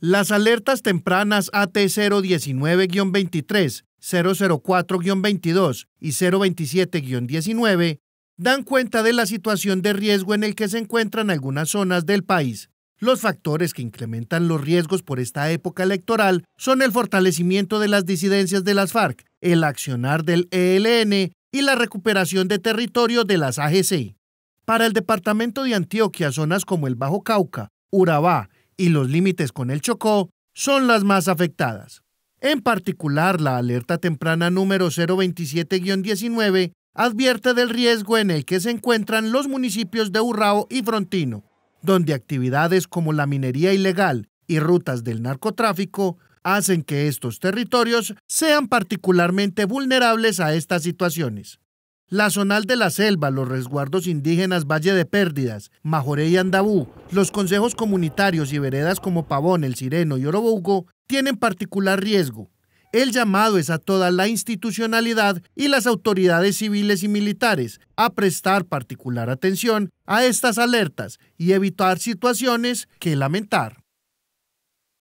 Las alertas tempranas AT019-23, 004-22 y 027-19 dan cuenta de la situación de riesgo en el que se encuentran algunas zonas del país. Los factores que incrementan los riesgos por esta época electoral son el fortalecimiento de las disidencias de las FARC, el accionar del ELN y la recuperación de territorio de las AGC. Para el departamento de Antioquia, zonas como el Bajo Cauca, Urabá y los límites con el Chocó son las más afectadas. En particular, la alerta temprana número 027-19 advierte del riesgo en el que se encuentran los municipios de Urrao y Frontino, donde actividades como la minería ilegal y rutas del narcotráfico hacen que estos territorios sean particularmente vulnerables a estas situaciones. La zonal de la selva, los resguardos indígenas Valle de Pérdidas, Majoré y Andabú, los consejos comunitarios y veredas como Pavón, El Sireno y Orobugo tienen particular riesgo. El llamado es a toda la institucionalidad y las autoridades civiles y militares a prestar particular atención a estas alertas y evitar situaciones que lamentar.